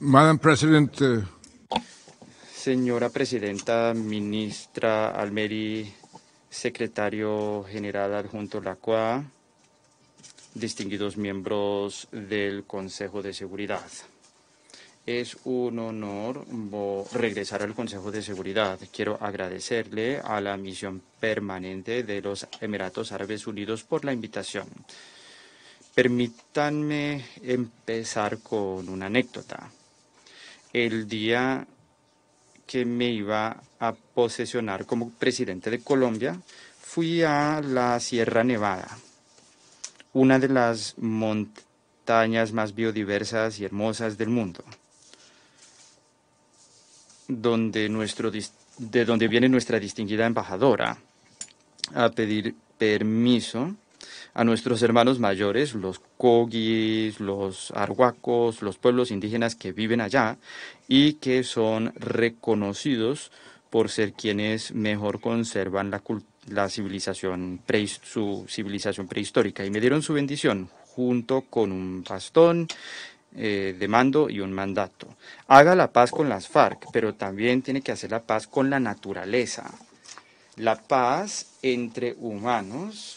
Madam President. Eh, Señora Presidenta, Ministra Almeri, Secretario General Adjunto Lacua, distinguidos miembros del Consejo de Seguridad. Es un honor regresar al Consejo de Seguridad. Quiero agradecerle a la misión permanente de los Emiratos Árabes Unidos por la invitación. Permítanme empezar con una anécdota el día que me iba a posesionar como presidente de Colombia, fui a la Sierra Nevada, una de las montañas más biodiversas y hermosas del mundo, donde de donde viene nuestra distinguida embajadora a pedir permiso a nuestros hermanos mayores, los cogis, los arhuacos, los pueblos indígenas que viven allá y que son reconocidos por ser quienes mejor conservan la, la civilización su civilización prehistórica. Y me dieron su bendición junto con un bastón eh, de mando y un mandato. Haga la paz con las FARC, pero también tiene que hacer la paz con la naturaleza. La paz entre humanos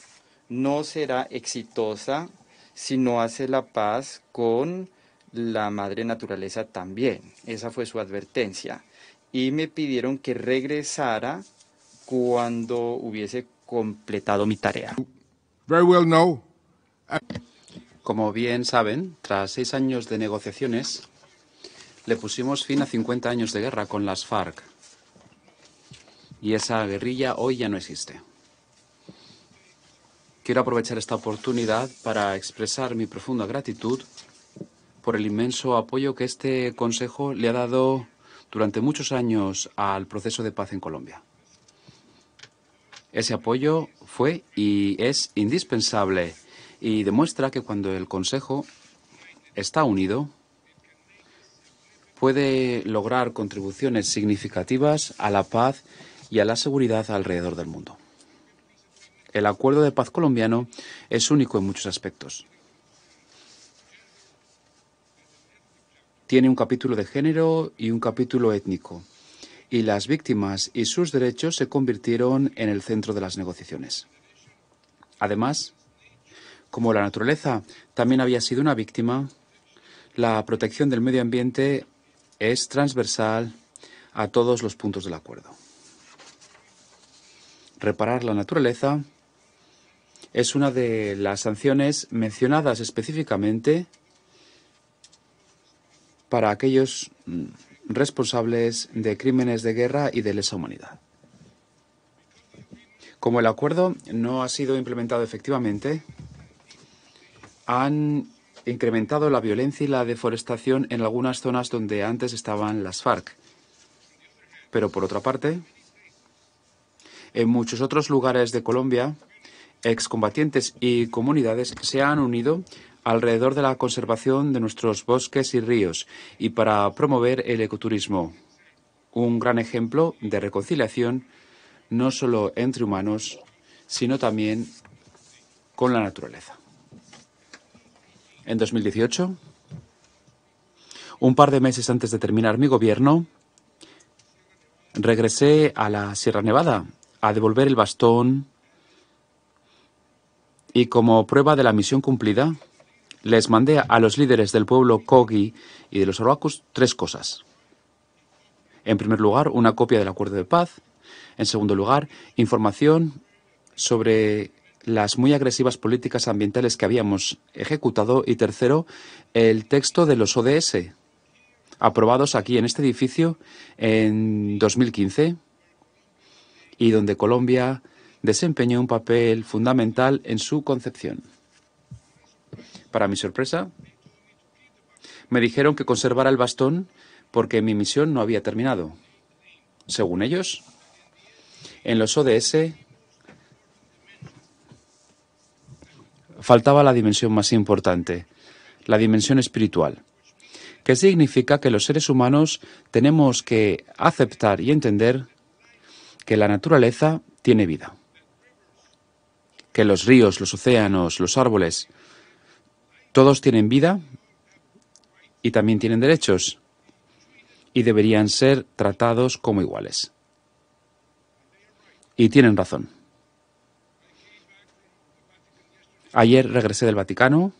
no será exitosa si no hace la paz con la madre naturaleza también. Esa fue su advertencia. Y me pidieron que regresara cuando hubiese completado mi tarea. Como bien saben, tras seis años de negociaciones, le pusimos fin a 50 años de guerra con las FARC. Y esa guerrilla hoy ya no existe. Quiero aprovechar esta oportunidad para expresar mi profunda gratitud por el inmenso apoyo que este Consejo le ha dado durante muchos años al proceso de paz en Colombia. Ese apoyo fue y es indispensable y demuestra que cuando el Consejo está unido, puede lograr contribuciones significativas a la paz y a la seguridad alrededor del mundo. El acuerdo de paz colombiano es único en muchos aspectos. Tiene un capítulo de género y un capítulo étnico, y las víctimas y sus derechos se convirtieron en el centro de las negociaciones. Además, como la naturaleza también había sido una víctima, la protección del medio ambiente es transversal a todos los puntos del acuerdo. Reparar la naturaleza es una de las sanciones mencionadas específicamente para aquellos mm, responsables de crímenes de guerra y de lesa humanidad. Como el acuerdo no ha sido implementado efectivamente, han incrementado la violencia y la deforestación en algunas zonas donde antes estaban las FARC. Pero por otra parte, en muchos otros lugares de Colombia, excombatientes y comunidades se han unido alrededor de la conservación de nuestros bosques y ríos y para promover el ecoturismo. Un gran ejemplo de reconciliación no solo entre humanos, sino también con la naturaleza. En 2018, un par de meses antes de terminar mi gobierno, regresé a la Sierra Nevada a devolver el bastón y como prueba de la misión cumplida, les mandé a los líderes del pueblo Kogi y de los oruacos tres cosas. En primer lugar, una copia del acuerdo de paz. En segundo lugar, información sobre las muy agresivas políticas ambientales que habíamos ejecutado. Y tercero, el texto de los ODS, aprobados aquí en este edificio en 2015 y donde Colombia desempeñó un papel fundamental en su concepción. Para mi sorpresa, me dijeron que conservara el bastón porque mi misión no había terminado. Según ellos, en los ODS faltaba la dimensión más importante, la dimensión espiritual, que significa que los seres humanos tenemos que aceptar y entender que la naturaleza tiene vida que los ríos, los océanos, los árboles, todos tienen vida y también tienen derechos y deberían ser tratados como iguales. Y tienen razón. Ayer regresé del Vaticano,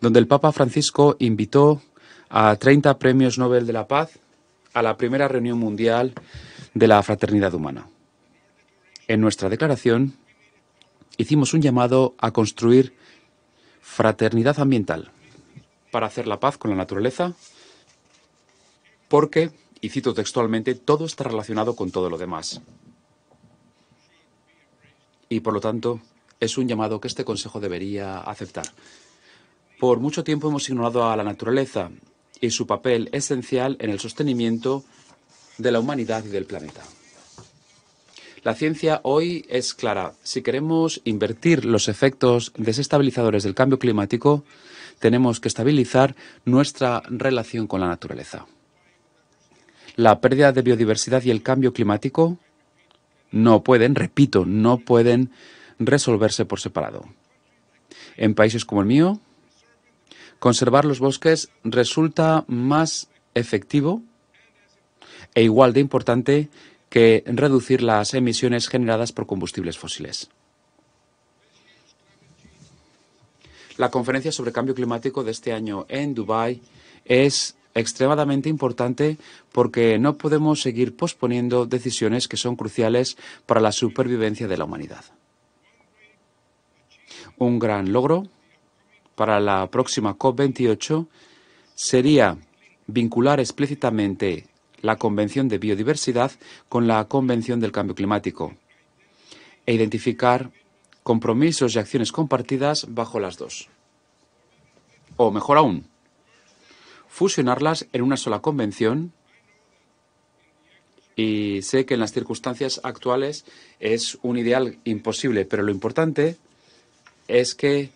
donde el Papa Francisco invitó a 30 premios Nobel de la Paz a la primera reunión mundial de la fraternidad humana. En nuestra declaración hicimos un llamado a construir fraternidad ambiental para hacer la paz con la naturaleza, porque, y cito textualmente, todo está relacionado con todo lo demás. Y por lo tanto, es un llamado que este Consejo debería aceptar. Por mucho tiempo hemos ignorado a la naturaleza y su papel esencial en el sostenimiento de la humanidad y del planeta. La ciencia hoy es clara. Si queremos invertir los efectos desestabilizadores del cambio climático, tenemos que estabilizar nuestra relación con la naturaleza. La pérdida de biodiversidad y el cambio climático no pueden, repito, no pueden resolverse por separado. En países como el mío, conservar los bosques resulta más efectivo e igual de importante que reducir las emisiones generadas por combustibles fósiles. La conferencia sobre cambio climático de este año en Dubái es extremadamente importante porque no podemos seguir posponiendo decisiones que son cruciales para la supervivencia de la humanidad. Un gran logro para la próxima COP28 sería vincular explícitamente la Convención de Biodiversidad con la Convención del Cambio Climático e identificar compromisos y acciones compartidas bajo las dos. O mejor aún, fusionarlas en una sola convención y sé que en las circunstancias actuales es un ideal imposible, pero lo importante es que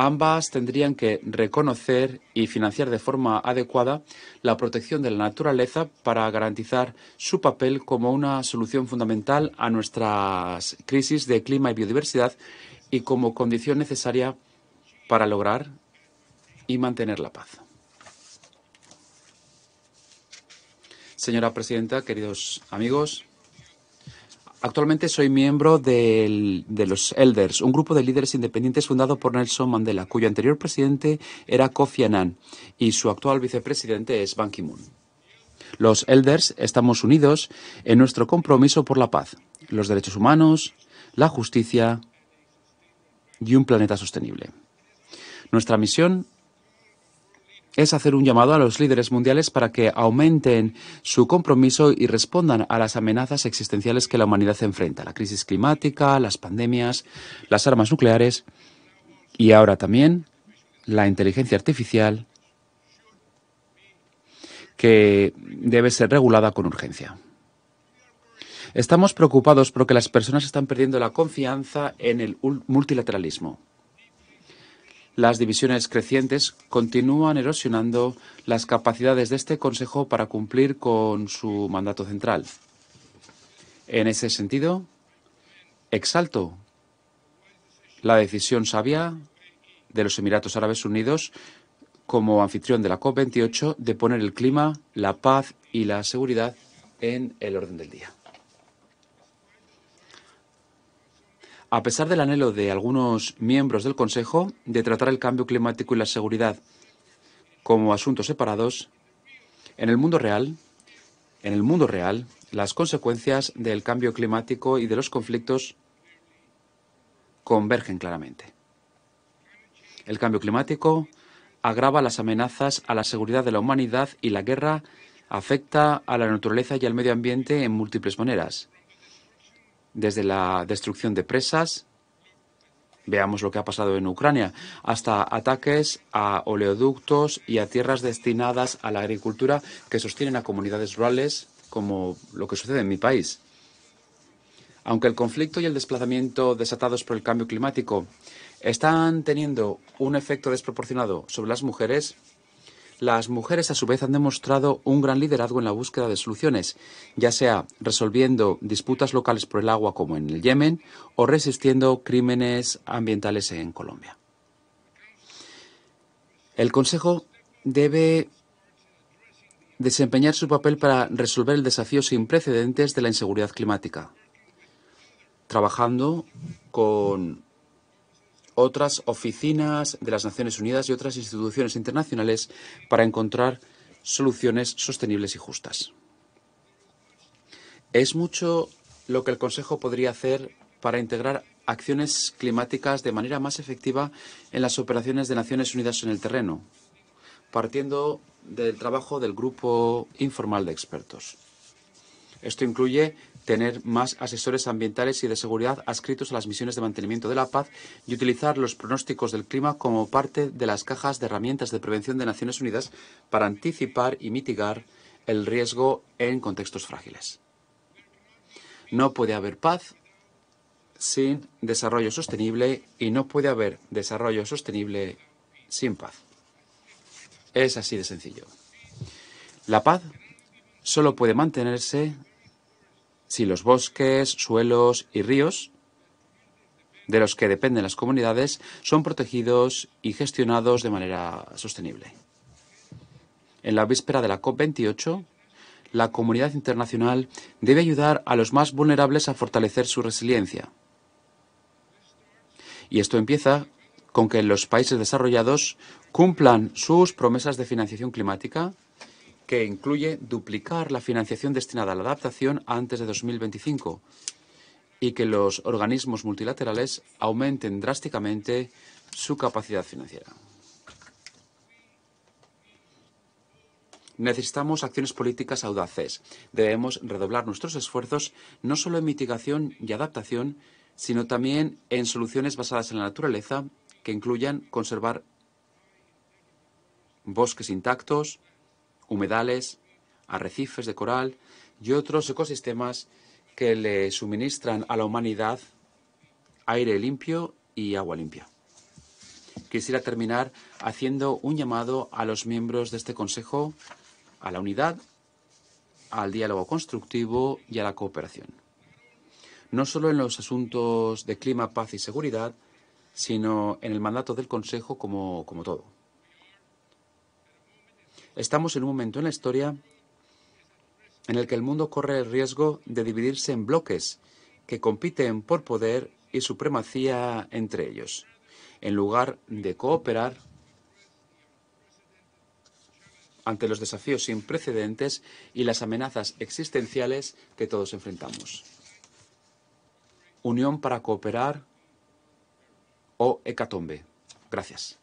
Ambas tendrían que reconocer y financiar de forma adecuada la protección de la naturaleza para garantizar su papel como una solución fundamental a nuestras crisis de clima y biodiversidad y como condición necesaria para lograr y mantener la paz. Señora Presidenta, queridos amigos, Actualmente soy miembro de los Elders, un grupo de líderes independientes fundado por Nelson Mandela, cuyo anterior presidente era Kofi Annan y su actual vicepresidente es Ban Ki-moon. Los Elders estamos unidos en nuestro compromiso por la paz, los derechos humanos, la justicia y un planeta sostenible. Nuestra misión es hacer un llamado a los líderes mundiales para que aumenten su compromiso y respondan a las amenazas existenciales que la humanidad enfrenta, la crisis climática, las pandemias, las armas nucleares y ahora también la inteligencia artificial que debe ser regulada con urgencia. Estamos preocupados porque las personas están perdiendo la confianza en el multilateralismo las divisiones crecientes continúan erosionando las capacidades de este Consejo para cumplir con su mandato central. En ese sentido, exalto la decisión sabia de los Emiratos Árabes Unidos como anfitrión de la COP28 de poner el clima, la paz y la seguridad en el orden del día. a pesar del anhelo de algunos miembros del Consejo de tratar el cambio climático y la seguridad como asuntos separados, en el mundo real, en el mundo real, las consecuencias del cambio climático y de los conflictos convergen claramente. El cambio climático agrava las amenazas a la seguridad de la humanidad y la guerra afecta a la naturaleza y al medio ambiente en múltiples maneras desde la destrucción de presas, veamos lo que ha pasado en Ucrania, hasta ataques a oleoductos y a tierras destinadas a la agricultura que sostienen a comunidades rurales, como lo que sucede en mi país. Aunque el conflicto y el desplazamiento desatados por el cambio climático están teniendo un efecto desproporcionado sobre las mujeres, las mujeres a su vez han demostrado un gran liderazgo en la búsqueda de soluciones, ya sea resolviendo disputas locales por el agua como en el Yemen o resistiendo crímenes ambientales en Colombia. El Consejo debe desempeñar su papel para resolver el desafío sin precedentes de la inseguridad climática, trabajando con otras oficinas de las Naciones Unidas y otras instituciones internacionales para encontrar soluciones sostenibles y justas. Es mucho lo que el Consejo podría hacer para integrar acciones climáticas de manera más efectiva en las operaciones de Naciones Unidas en el terreno, partiendo del trabajo del grupo informal de expertos. Esto incluye tener más asesores ambientales y de seguridad adscritos a las misiones de mantenimiento de la paz y utilizar los pronósticos del clima como parte de las cajas de herramientas de prevención de Naciones Unidas para anticipar y mitigar el riesgo en contextos frágiles. No puede haber paz sin desarrollo sostenible y no puede haber desarrollo sostenible sin paz. Es así de sencillo. La paz solo puede mantenerse si los bosques, suelos y ríos de los que dependen las comunidades son protegidos y gestionados de manera sostenible. En la víspera de la COP28, la comunidad internacional debe ayudar a los más vulnerables a fortalecer su resiliencia. Y esto empieza con que los países desarrollados cumplan sus promesas de financiación climática que incluye duplicar la financiación destinada a la adaptación antes de 2025 y que los organismos multilaterales aumenten drásticamente su capacidad financiera. Necesitamos acciones políticas audaces. Debemos redoblar nuestros esfuerzos no solo en mitigación y adaptación, sino también en soluciones basadas en la naturaleza que incluyan conservar bosques intactos, humedales, arrecifes de coral y otros ecosistemas que le suministran a la humanidad aire limpio y agua limpia. Quisiera terminar haciendo un llamado a los miembros de este Consejo a la unidad, al diálogo constructivo y a la cooperación. No solo en los asuntos de clima, paz y seguridad, sino en el mandato del Consejo como, todo. Estamos en un momento en la historia en el que el mundo corre el riesgo de dividirse en bloques que compiten por poder y supremacía entre ellos, en lugar de cooperar ante los desafíos sin precedentes y las amenazas existenciales que todos enfrentamos. Unión para cooperar o hecatombe. Gracias.